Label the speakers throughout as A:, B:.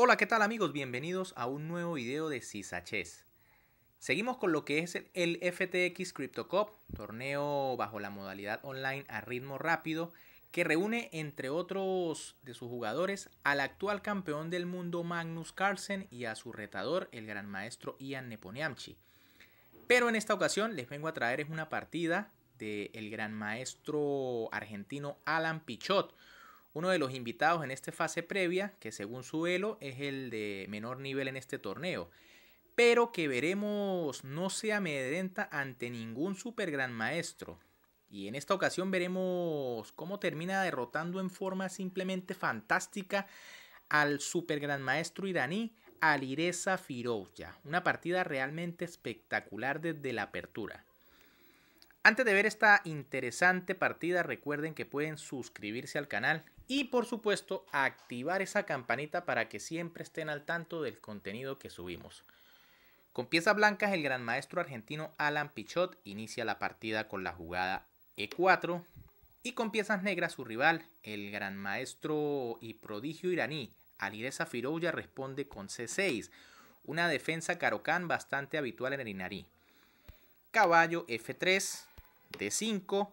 A: Hola, ¿qué tal amigos? Bienvenidos a un nuevo video de CISACHES. Seguimos con lo que es el FTX Crypto torneo bajo la modalidad online a ritmo rápido, que reúne entre otros de sus jugadores al actual campeón del mundo Magnus Carlsen y a su retador, el gran maestro Ian Neponiamchi. Pero en esta ocasión les vengo a traer una partida del gran maestro argentino Alan Pichot, uno de los invitados en esta fase previa, que según su velo es el de menor nivel en este torneo, pero que veremos no se amedrenta ante ningún super gran maestro. Y en esta ocasión veremos cómo termina derrotando en forma simplemente fantástica al super gran maestro iraní Alireza Firoya. Una partida realmente espectacular desde la apertura. Antes de ver esta interesante partida, recuerden que pueden suscribirse al canal y por supuesto activar esa campanita para que siempre estén al tanto del contenido que subimos. Con piezas blancas el gran maestro argentino Alan Pichot inicia la partida con la jugada E4 y con piezas negras su rival, el gran maestro y prodigio iraní Alireza Firouya responde con C6, una defensa carocán bastante habitual en el Inari. Caballo F3, D5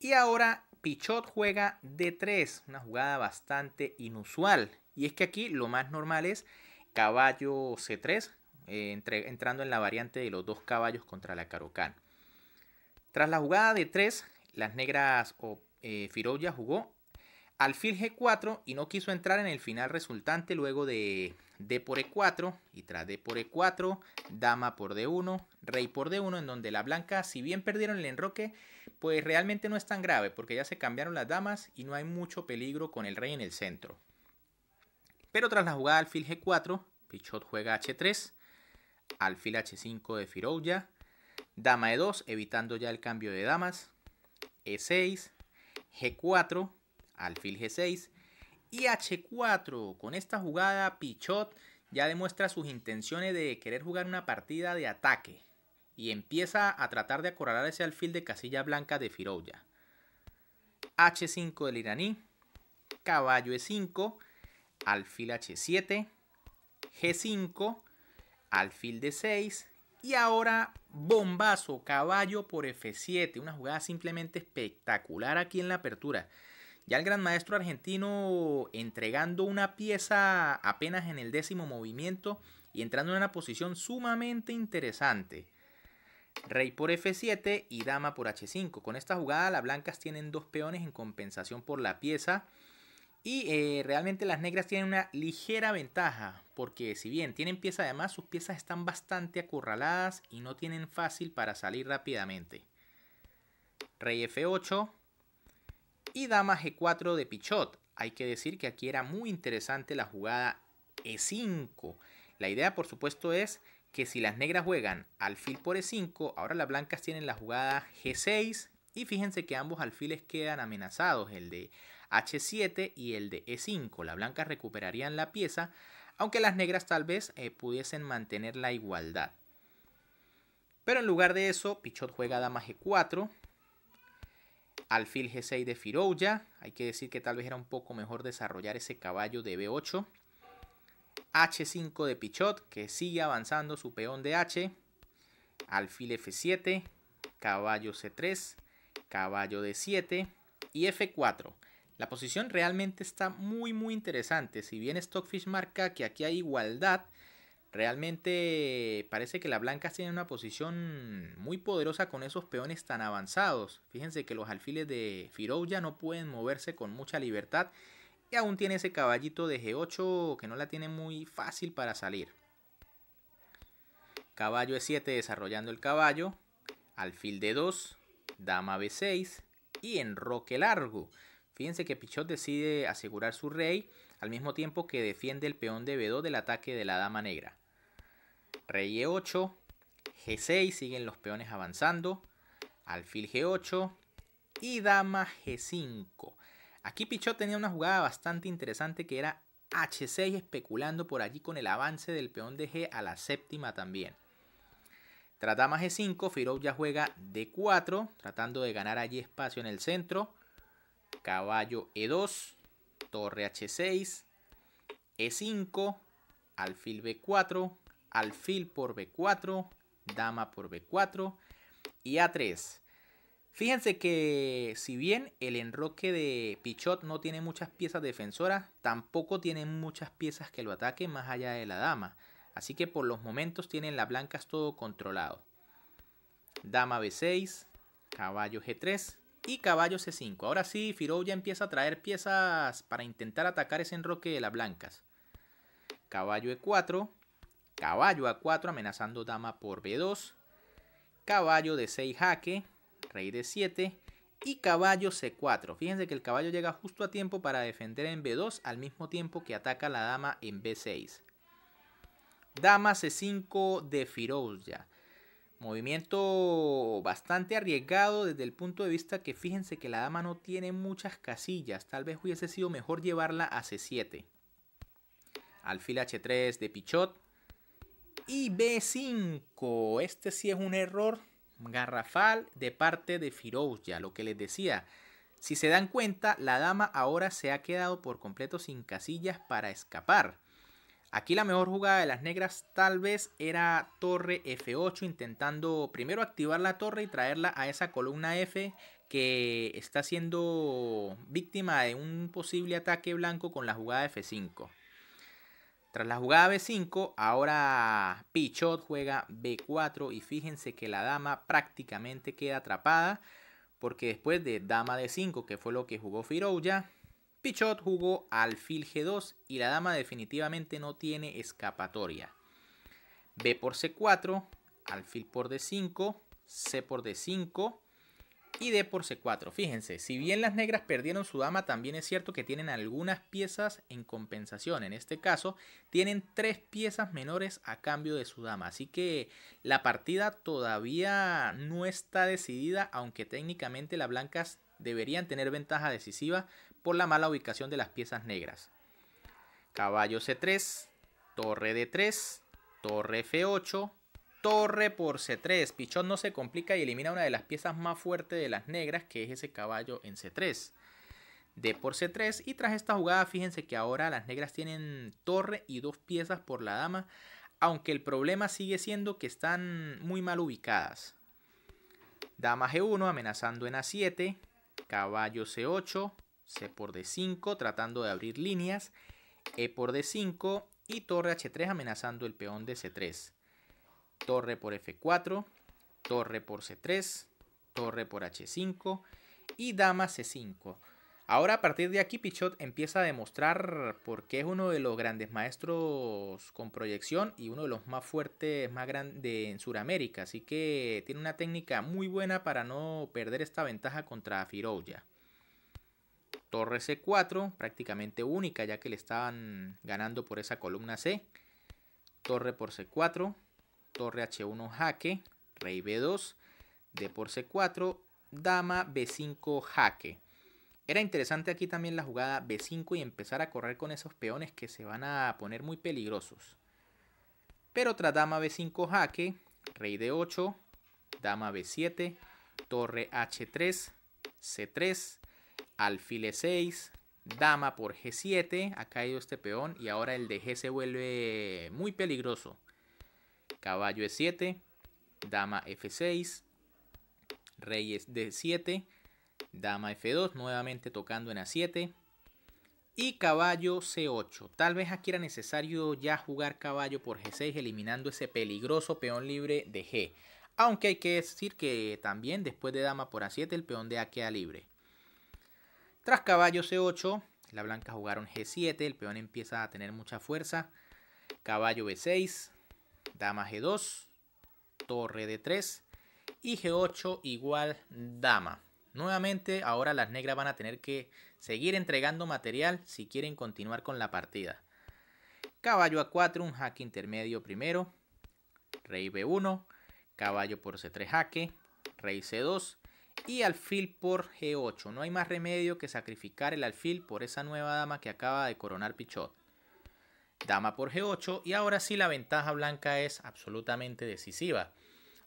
A: y ahora Tichot juega d 3, una jugada bastante inusual. Y es que aquí lo más normal es caballo C3, eh, entrando en la variante de los dos caballos contra la Carocán. Tras la jugada d 3, las negras o eh, Firoya jugó alfil G4 y no quiso entrar en el final resultante luego de D por E4 y tras D por E4, dama por D1, rey por D1, en donde la blanca, si bien perdieron el enroque, pues realmente no es tan grave porque ya se cambiaron las damas y no hay mucho peligro con el rey en el centro. Pero tras la jugada alfil G4, Pichot juega H3, alfil H5 de Firoya dama E2, evitando ya el cambio de damas, E6, G4, alfil G6, y H4. Con esta jugada, Pichot ya demuestra sus intenciones de querer jugar una partida de ataque y empieza a tratar de acorralar ese alfil de casilla blanca de Firoya H5 del iraní, caballo E5, alfil H7, G5, alfil D6 y ahora bombazo, caballo por F7, una jugada simplemente espectacular aquí en la apertura. Ya el gran maestro argentino entregando una pieza apenas en el décimo movimiento y entrando en una posición sumamente interesante. Rey por F7 y dama por H5. Con esta jugada las blancas tienen dos peones en compensación por la pieza. Y eh, realmente las negras tienen una ligera ventaja, porque si bien tienen pieza además más, sus piezas están bastante acorraladas y no tienen fácil para salir rápidamente. Rey F8, y dama g4 de Pichot. Hay que decir que aquí era muy interesante la jugada e5. La idea, por supuesto, es que si las negras juegan alfil por e5, ahora las blancas tienen la jugada g6. Y fíjense que ambos alfiles quedan amenazados, el de h7 y el de e5. Las blancas recuperarían la pieza, aunque las negras tal vez eh, pudiesen mantener la igualdad. Pero en lugar de eso, Pichot juega dama g4, alfil G6 de Firoya, Hay que decir que tal vez era un poco mejor desarrollar ese caballo de B8. H5 de Pichot, que sigue avanzando su peón de H. Alfil F7, caballo C3, caballo D7 y F4. La posición realmente está muy muy interesante. Si bien Stockfish marca que aquí hay igualdad, Realmente parece que las blancas tienen una posición muy poderosa con esos peones tan avanzados. Fíjense que los alfiles de ya no pueden moverse con mucha libertad y aún tiene ese caballito de G8 que no la tiene muy fácil para salir. Caballo E7 desarrollando el caballo, alfil D2, dama B6 y enroque largo. Fíjense que Pichot decide asegurar su rey al mismo tiempo que defiende el peón de B2 del ataque de la dama negra. Rey E8, G6, siguen los peones avanzando, alfil G8 y dama G5. Aquí Pichot tenía una jugada bastante interesante que era H6 especulando por allí con el avance del peón de G a la séptima también. Tras dama G5, Firov ya juega D4, tratando de ganar allí espacio en el centro. Caballo E2, torre H6, E5, alfil B4, alfil por b4, dama por b4 y a3. Fíjense que si bien el enroque de Pichot no tiene muchas piezas defensoras, tampoco tiene muchas piezas que lo ataquen más allá de la dama. Así que por los momentos tienen las blancas todo controlado. Dama b6, caballo g3 y caballo c5. Ahora sí, Firou ya empieza a traer piezas para intentar atacar ese enroque de las blancas. Caballo e4, Caballo a 4 amenazando dama por B2. Caballo de 6 jaque, rey de 7 y caballo C4. Fíjense que el caballo llega justo a tiempo para defender en B2 al mismo tiempo que ataca la dama en B6. Dama C5 de ya Movimiento bastante arriesgado desde el punto de vista que fíjense que la dama no tiene muchas casillas. Tal vez hubiese sido mejor llevarla a C7. Alfil H3 de Pichot y B5. Este sí es un error garrafal de parte de ya lo que les decía. Si se dan cuenta, la dama ahora se ha quedado por completo sin casillas para escapar. Aquí la mejor jugada de las negras tal vez era torre F8 intentando primero activar la torre y traerla a esa columna F que está siendo víctima de un posible ataque blanco con la jugada F5. Tras la jugada B5, ahora Pichot juega B4 y fíjense que la dama prácticamente queda atrapada porque después de dama D5, que fue lo que jugó Firouya, Pichot jugó alfil G2 y la dama definitivamente no tiene escapatoria. B por C4, alfil por D5, C por D5, y D por C4. Fíjense, si bien las negras perdieron su dama, también es cierto que tienen algunas piezas en compensación. En este caso, tienen tres piezas menores a cambio de su dama. Así que la partida todavía no está decidida, aunque técnicamente las blancas deberían tener ventaja decisiva por la mala ubicación de las piezas negras. Caballo C3, torre D3, torre F8, torre por C3. Pichón no se complica y elimina una de las piezas más fuertes de las negras, que es ese caballo en C3. D por C3 y tras esta jugada fíjense que ahora las negras tienen torre y dos piezas por la dama, aunque el problema sigue siendo que están muy mal ubicadas. Dama G1 amenazando en A7, caballo C8, C por D5 tratando de abrir líneas, E por D5 y torre H3 amenazando el peón de C3 torre por f4, torre por c3, torre por h5 y dama c5. Ahora a partir de aquí Pichot empieza a demostrar por qué es uno de los grandes maestros con proyección y uno de los más fuertes, más grandes en Sudamérica. Así que tiene una técnica muy buena para no perder esta ventaja contra Firoya Torre C4, prácticamente única ya que le estaban ganando por esa columna C. Torre por C4, torre h1 jaque, rey b2, d por c4, dama b5 jaque. Era interesante aquí también la jugada b5 y empezar a correr con esos peones que se van a poner muy peligrosos. Pero otra dama b5 jaque, rey d8, dama b7, torre h3, c3, alfil e6, dama por g7, ha caído este peón y ahora el de g se vuelve muy peligroso. Caballo E7, dama F6, reyes D7, dama F2, nuevamente tocando en A7 y caballo C8. Tal vez aquí era necesario ya jugar caballo por G6 eliminando ese peligroso peón libre de G. Aunque hay que decir que también después de dama por A7 el peón de A queda libre. Tras caballo C8, la blanca jugaron G7, el peón empieza a tener mucha fuerza. Caballo B6, dama G2, torre D3 y G8 igual dama. Nuevamente ahora las negras van a tener que seguir entregando material si quieren continuar con la partida. Caballo A4, un jaque intermedio primero, rey B1, caballo por C3 jaque, rey C2 y alfil por G8. No hay más remedio que sacrificar el alfil por esa nueva dama que acaba de coronar Pichot dama por g8 y ahora sí la ventaja blanca es absolutamente decisiva.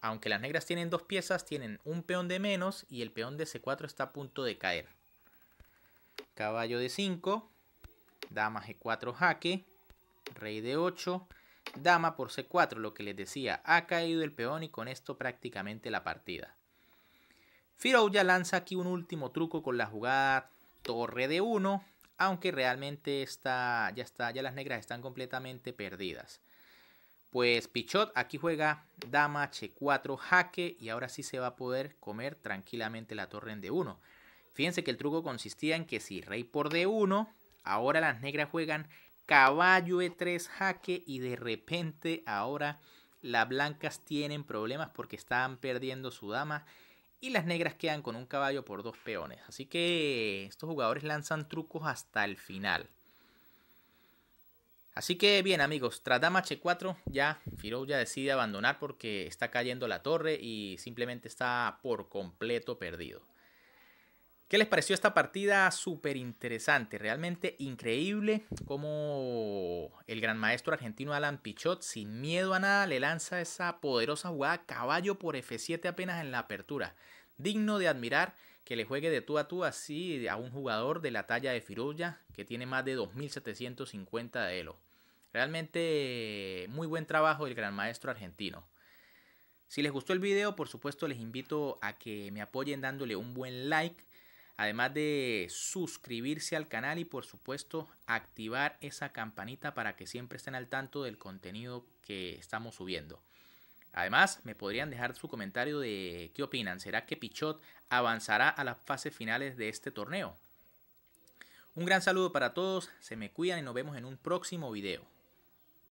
A: Aunque las negras tienen dos piezas, tienen un peón de menos y el peón de c4 está a punto de caer. Caballo de 5, dama g4 jaque, rey de 8, dama por c4, lo que les decía, ha caído el peón y con esto prácticamente la partida. Firou ya lanza aquí un último truco con la jugada torre de 1, aunque realmente está, ya, está, ya las negras están completamente perdidas. Pues Pichot aquí juega dama h4 jaque y ahora sí se va a poder comer tranquilamente la torre en d1. Fíjense que el truco consistía en que si rey por d1, ahora las negras juegan caballo e3 jaque y de repente ahora las blancas tienen problemas porque estaban perdiendo su dama y las negras quedan con un caballo por dos peones. Así que estos jugadores lanzan trucos hasta el final. Así que bien amigos, tras dama h4 ya Firou ya decide abandonar porque está cayendo la torre y simplemente está por completo perdido. ¿Qué les pareció esta partida? Súper interesante, realmente increíble como el gran maestro argentino Alan Pichot sin miedo a nada le lanza esa poderosa jugada caballo por F7 apenas en la apertura. Digno de admirar que le juegue de tú a tú así a un jugador de la talla de Firulla que tiene más de 2.750 de Elo. Realmente muy buen trabajo el gran maestro argentino. Si les gustó el video, por supuesto les invito a que me apoyen dándole un buen like Además de suscribirse al canal y por supuesto activar esa campanita para que siempre estén al tanto del contenido que estamos subiendo. Además, me podrían dejar su comentario de qué opinan. ¿Será que Pichot avanzará a las fases finales de este torneo? Un gran saludo para todos, se me cuidan y nos vemos en un próximo video.